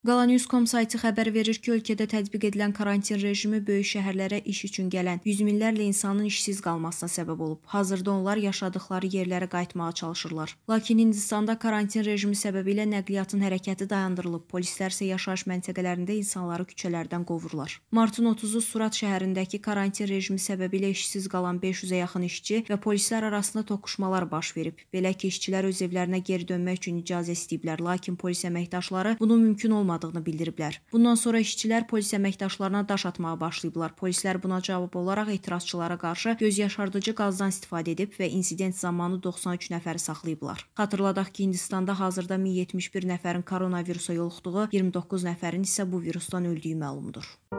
Qalanews.com saytı xəbər verir ki, ölkədə tətbiq edilən karantin rejimi böyük şəhərlərə iş üçün gələn yüz minlərlə insanın işsiz qalmasına səbəb olub. Hazırda onlar yaşadıqları yerlərə qayıtmağa çalışırlar. Lakin Hindistanda karantin rejimi səbəbilə nəqliyyatın hərəkəti dayandırılıb. Polislər isə yaşayış məntəqələrində insanları küçələrdən qovurlar. Martın 30-u Surat şəhərindəki karantin rejimi səbəbilə işsiz qalan 500-ə yaxın işçi və polislər arasında toqquşmalar baş verib. Belə ki, işçilər öz evlərinə geri dönmək üçün icazə istəyiblər, lakin polis əməkdaşları bunu mümkün olmadığını olmadığını bildiriblər. Bundan sonra işçilər polis əməkdaşlarına daş atmağa başlayıblar. Polislər buna cavab olaraq etirazçılara qarşı göz yaşardıcı qazdan istifadə edib və insident zamanı 93 nəfəri saxlayıblar. Xatırladaq ki, Hindistanda hazırda 1071 nəfərin koronavirusa yoluxduğu, 29 nəfərin isə bu virusdan öldüyü məlumdur.